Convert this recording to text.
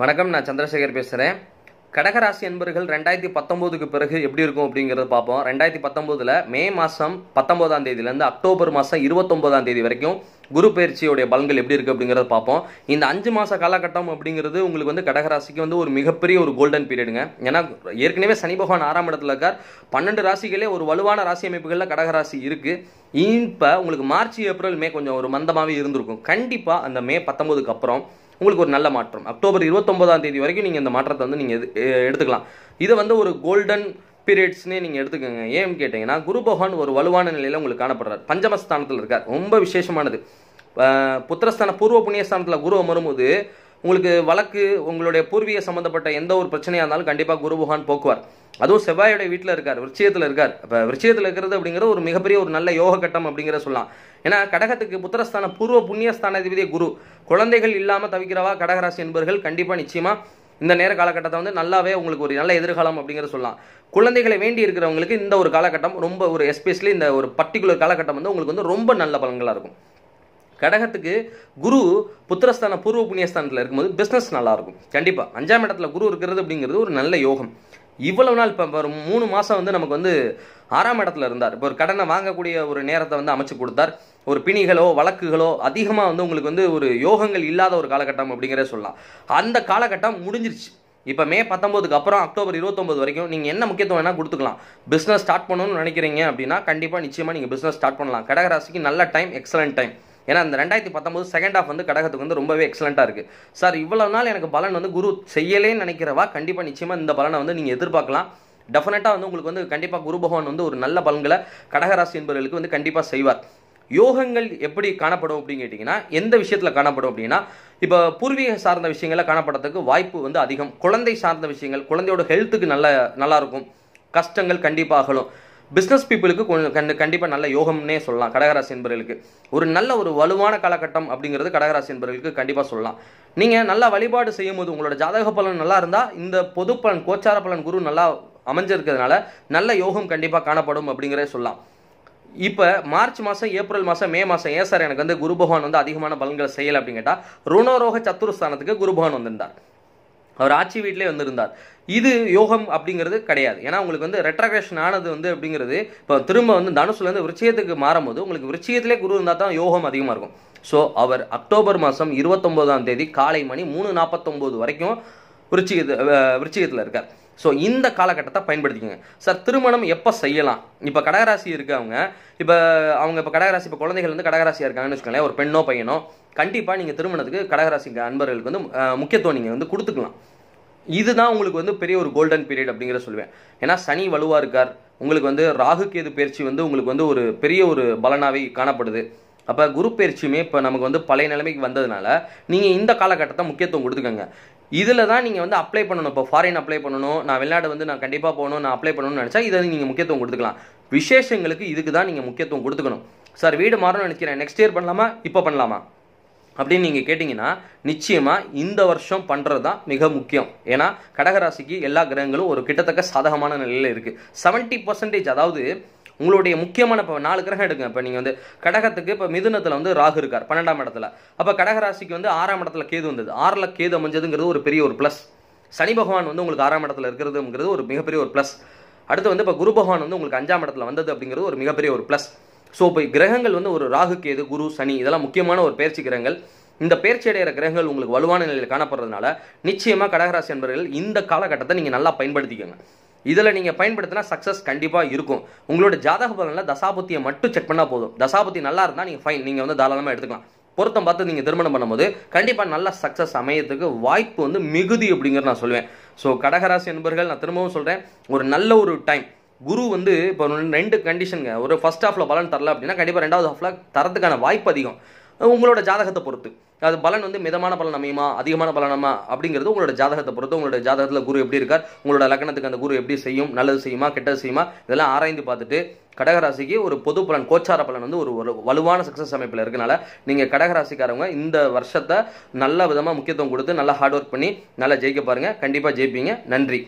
வணக்கம் நான் சந்திரசேகர் பேசுகிறேன் கடகராசி என்பர்கள் ரெண்டாயிரத்தி பத்தொம்போதுக்கு பிறகு எப்படி இருக்கும் அப்படிங்கிறத பார்ப்போம் ரெண்டாயிரத்தி பத்தொம்போதில் மே மாதம் பத்தொம்போதாம் தேதியிலேருந்து அக்டோபர் மாதம் இருபத்தொம்போதாம் தேதி வரைக்கும் குரு பயிற்சியோடைய பலன்கள் எப்படி இருக்குது அப்படிங்கிறத பார்ப்போம் இந்த அஞ்சு மாத காலகட்டம் அப்படிங்கிறது உங்களுக்கு வந்து கடகராசிக்கு வந்து ஒரு மிகப்பெரிய ஒரு கோல்டன் பீரியடுங்க ஏன்னா ஏற்கனவே சனி பகவான் ஆறாம் இடத்துல இருக்கார் பன்னெண்டு ராசிகளே ஒரு வலுவான ராசி அமைப்புகளில் கடகராசி இருக்குது இப்போ உங்களுக்கு மார்ச் ஏப்ரல் மே கொஞ்சம் ஒரு மந்தமாகவே இருந்திருக்கும் கண்டிப்பாக அந்த மே பத்தொம்போதுக்கு அப்புறம் உங்களுக்கு ஒரு நல்ல மாற்றம் அக்டோபர் இருபத்தொம்போதாம் தேதி வரைக்கும் நீங்கள் இந்த மாற்றத்தை வந்து நீங்கள் எடுத்துக்கலாம் இதை வந்து ஒரு கோல்டன் பீரியட்ஸ்னே நீங்கள் எடுத்துக்கோங்க ஏன்னு கேட்டிங்கன்னா குரு பகவான் ஒரு வலுவான நிலையில் உங்களுக்கு காணப்படுறார் பஞ்சமஸ்தானத்தில் இருக்கார் ரொம்ப விசேஷமானது புத்திரஸ்தான பூர்வ புண்ணியஸ்தானத்தில் குரு அமரும்போது உங்களுக்கு வழக்கு உங்களுடைய பூர்வீக சம்மந்தப்பட்ட எந்த ஒரு பிரச்சனையாக இருந்தாலும் கண்டிப்பாக குரு புகான் போக்குவார் அதுவும் செவ்வாயுடைய வீட்டில் இருக்கார் விருச்சியத்தில் இருக்கார் இப்போ விருச்சியத்தில் இருக்கிறது அப்படிங்கிற ஒரு மிகப்பெரிய ஒரு நல்ல யோக கட்டம் அப்படிங்கிற சொல்லலாம் ஏன்னா கடகத்துக்கு புத்திரஸ்தான பூர்வ புண்ணியஸ்தானாதிபதிய குரு குழந்தைகள் இல்லாமல் தவிக்கிறவா கடகராசி என்பவர்கள் கண்டிப்பாக நிச்சயமாக இந்த நேர காலகட்டத்தை வந்து நல்லாவே உங்களுக்கு ஒரு நல்ல எதிர்காலம் அப்படிங்கிற சொல்லலாம் குழந்தைகளை வேண்டி இருக்கிறவங்களுக்கு இந்த ஒரு காலகட்டம் ரொம்ப ஒரு எஸ்பெஷலி இந்த ஒரு பர்டிகுலர் காலகட்டம் வந்து உங்களுக்கு வந்து ரொம்ப நல்ல பலன்களாக இருக்கும் கடகத்துக்கு குரு புத்திரஸ்தான பூர்வ புண்ணியஸ்தானத்தில் இருக்கும்போது பிஸ்னஸ் நல்லாயிருக்கும் கண்டிப்பாக அஞ்சாம் இடத்துல குரு இருக்கிறது அப்படிங்கிறது ஒரு நல்ல யோகம் இவ்வளவு நாள் இப்போ ஒரு மூணு மாதம் வந்து நமக்கு வந்து ஆறாம் இடத்துல இருந்தார் இப்போ ஒரு கடனை வாங்கக்கூடிய ஒரு நேரத்தை வந்து அமைச்சு கொடுத்தார் ஒரு பிணிகளோ வழக்குகளோ அதிகமாக வந்து உங்களுக்கு வந்து ஒரு யோகங்கள் இல்லாத ஒரு காலகட்டம் அப்படிங்கிறத சொல்லலாம் அந்த காலகட்டம் முடிஞ்சிருச்சு இப்போ மே பத்தொம்போதுக்கு அப்புறம் அக்டோபர் இருபத்தொம்பது வரைக்கும் நீங்கள் என்ன முக்கியத்துவம் வேணால் கொடுத்துக்கலாம் பிஸ்னஸ் ஸ்டார்ட் பண்ணணும்னு நினைக்கிறீங்க அப்படின்னா கண்டிப்பாக நிச்சயமாக நீங்கள் பிஸ்னஸ் ஸ்டார்ட் பண்ணலாம் கடகராசிக்கு நல்ல டைம் எக்ஸலண்ட் டைம் ஏன்னா அந்த ரெண்டாயிரத்தி பத்தொம்போது செகண்ட் ஆஃப் வந்து கடகத்துக்கு வந்து ரொம்பவே எக்ஸலண்ட்டாக இருக்குது சார் இவ்வளோ நாள் எனக்கு பலன் வந்து குரு செய்யலேன்னு நினைக்கிறவா கண்டிப்பாக நிச்சயமாக இந்த பலனை வந்து நீங்கள் எதிர்பார்க்கலாம் டெஃபினட்டாக வந்து உங்களுக்கு வந்து கண்டிப்பாக குரு பகவான் வந்து ஒரு நல்ல பலன்களை கடகராசி என்பவர்களுக்கு வந்து கண்டிப்பாக செய்வார் யோகங்கள் எப்படி காணப்படும் அப்படின்னு கேட்டிங்கன்னா எந்த விஷயத்தில் காணப்படும் அப்படின்னா இப்போ பூர்வீக சார்ந்த விஷயங்களை காணப்படுறதுக்கு வாய்ப்பு வந்து அதிகம் குழந்தை சார்ந்த விஷயங்கள் குழந்தையோட ஹெல்த்துக்கு நல்ல நல்லாயிருக்கும் கஷ்டங்கள் கண்டிப்பாகலும் பிஸ்னஸ் பீப்புளுக்கு கொஞ்சம் கண்டிப்பாக நல்ல யோகம்னே சொல்லலாம் கடகராசி என்பர்களுக்கு ஒரு நல்ல ஒரு வலுவான காலகட்டம் அப்படிங்கிறது கடகராசி என்பர்களுக்கு கண்டிப்பாக சொல்லலாம் நீங்கள் நல்லா வழிபாடு செய்யும் போது உங்களோட ஜாதக பலன் நல்லா இருந்தால் இந்த பொது பலன் கோச்சார பலன் குரு நல்லா அமைஞ்சிருக்கிறதுனால நல்ல யோகம் கண்டிப்பாக காணப்படும் அப்படிங்கிறத சொல்லலாம் இப்போ மார்ச் மாதம் ஏப்ரல் மாதம் மே மாதம் ஏன் சார் எனக்கு வந்து குரு பகவான் வந்து அதிகமான பலன்களை செய்யலை அப்படின்னு கேட்டால் ரோணோரோக சத்துருஸ்தானத்துக்கு குரு பகவான் வந்திருந்தார் அவர் ஆட்சி வீட்டிலே வந்திருந்தார் இது யோகம் அப்படிங்கிறது கிடையாது ஏன்னா உங்களுக்கு வந்து ரெட்ரகேஷன் ஆனது வந்து அப்படிங்கிறது இப்போ திரும்ப வந்து தனுசுலேருந்து விருச்சியத்துக்கு மாறும்போது உங்களுக்கு விருச்சியத்திலே குரு இருந்தால் தான் யோகம் அதிகமாக இருக்கும் ஸோ அவர் அக்டோபர் மாதம் இருபத்தொம்போதாம் தேதி காலை மணி மூணு நாற்பத்தொம்போது வரைக்கும் விருச்சிகத்து விருச்சிகத்தில் இருக்கார் ஸோ இந்த காலகட்டத்தை பயன்படுத்திக்கோங்க சார் திருமணம் எப்போ செய்யலாம் இப்போ கடகராசி இருக்கவங்க இப்போ அவங்க இப்போ கடகராசி இப்போ குழந்தைகள் வந்து கடகராசியாக இருக்காங்கன்னு வச்சுக்கோங்களேன் ஒரு பெண்ணோ பையனோ கண்டிப்பாக நீங்கள் திருமணத்துக்கு கடகராசி அன்பர்களுக்கு வந்து முக்கியத்துவம் நீங்கள் வந்து கொடுத்துக்கலாம் இதுதான் உங்களுக்கு வந்து பெரிய ஒரு கோல்டன் பீரியட் அப்படிங்கிற சொல்லுவேன் ஏன்னா சனி வலுவாக இருக்கார் உங்களுக்கு வந்து ராகு கேது பயிற்சி வந்து உங்களுக்கு வந்து ஒரு பெரிய ஒரு பலனாகவே காணப்படுது அப்போ குரு பயிற்சியுமே இப்போ நமக்கு வந்து பழைய நிலைமைக்கு வந்ததுனால நீங்கள் இந்த காலகட்டத்தை முக்கியத்துவம் கொடுத்துக்கோங்க இதில் தான் நீங்கள் வந்து அப்ளை பண்ணணும் இப்போ ஃபாரின் அப்ளை பண்ணணும் நான் வெளிநாடு வந்து நான் கண்டிப்பாக போகணும் நான் அப்ளை பண்ணணும்னு நினச்சா இதை நீங்கள் முக்கியத்துவம் கொடுத்துக்கலாம் விசேஷங்களுக்கு இதுக்கு தான் நீங்கள் முக்கியத்துவம் கொடுத்துக்கணும் சார் வீடு மாறணும்னு நினைக்கிறேன் நெக்ஸ்ட் இயர் பண்ணலாமா இப்போ பண்ணலாமா அப்படின்னு நீங்கள் கேட்டிங்கன்னா நிச்சயமாக இந்த வருஷம் பண்ணுறது தான் மிக முக்கியம் ஏன்னா கடகராசிக்கு எல்லா கிரகங்களும் ஒரு கிட்டத்தக்க சாதகமான நிலையில் இருக்குது செவன்ட்டி பர்சன்டேஜ் அதாவது உங்களுடைய முக்கியமான இப்போ நாலு கிரகம் எடுங்க இப்போ நீங்கள் வந்து கடகத்துக்கு இப்போ மிதுனத்தில் வந்து ராகு இருக்கார் பன்னெண்டாம் இடத்துல அப்போ கடகராசிக்கு வந்து ஆறாம் இடத்துல கேது வந்தது ஆறில் கேது அமைஞ்சதுங்கிறது ஒரு பெரிய ஒரு ப்ளஸ் சனி பகவான் வந்து உங்களுக்கு ஆறாம் இடத்துல இருக்கிறதுங்கிறது ஒரு மிகப்பெரிய ஒரு ப்ளஸ் அடுத்து வந்து இப்போ குரு பகவான் வந்து உங்களுக்கு அஞ்சாம் இடத்துல வந்தது அப்படிங்கிறது ஒரு மிகப்பெரிய ஒரு ப்ளஸ் ஸோ இப்போ கிரகங்கள் வந்து ஒரு ராகு கேது குரு சனி இதெல்லாம் முக்கியமான ஒரு பயிற்சி கிரகங்கள் இந்த பயிற்சி அடைகிற கிரகங்கள் உங்களுக்கு வலுவான நிலையில் காணப்படுறதுனால நிச்சயமாக கடகராசி என்பவர்கள் இந்த காலகட்டத்தை நீங்கள் நல்லா பயன்படுத்திக்கோங்க இதில் நீங்கள் பயன்படுத்தினா சக்ஸஸ் கண்டிப்பாக இருக்கும் உங்களோட ஜாதக பலனில் தசாபத்தியை மட்டும் செக் பண்ணால் போதும் தசாபத்தி நல்லா இருந்தால் நீங்கள் ஃபைன் நீங்கள் வந்து தாராளமாக எடுத்துக்கலாம் பொருத்தம் பார்த்து நீங்கள் திருமணம் பண்ணும்போது கண்டிப்பாக நல்ல சக்ஸஸ் அமையத்துக்கு வாய்ப்பு வந்து மிகுதி அப்படிங்கிறத நான் சொல்லுவேன் ஸோ கடகராசி என்பர்கள் நான் திரும்பவும் சொல்கிறேன் ஒரு நல்ல ஒரு டைம் குரு வந்து இப்போ ரெண்டு கண்டிஷனுங்க ஒரு ஃபஸ்ட் ஹாஃபில் பலன் தரல அப்படின்னா கண்டிப்பாக ரெண்டாவது ஹாஃபில் தரத்துக்கான வாய்ப்பு அதிகம் உங்களோட ஜாதகத்தை பொறுத்து அது பலன் வந்து மிதமான பலன் அமையுமா அதிகமான பலனமா அப்படிங்கிறது உங்களோட ஜாதகத்தை பொறுத்து உங்களோட ஜாதகத்தில் குரு எப்படி இருக்கார் உங்களோட லக்னத்துக்கு அந்த குரு எப்படி செய்யும் நல்லது செய்யுமா கெட்டது செய்யுமா இதெல்லாம் ஆராய்ந்து பார்த்துட்டு கடகராசிக்கு ஒரு பொது பலன் கோச்சார பலன் வந்து ஒரு ஒரு வலுவான சக்ஸஸ் அமைப்பில் இருக்கனால நீங்கள் கடகராசிக்காரவங்க இந்த வருஷத்தை நல்ல விதமாக முக்கியத்துவம் கொடுத்து நல்லா ஹார்ட் ஒர்க் பண்ணி நல்லா ஜெயிக்க பாருங்கள் கண்டிப்பாக ஜெயிப்பீங்க நன்றி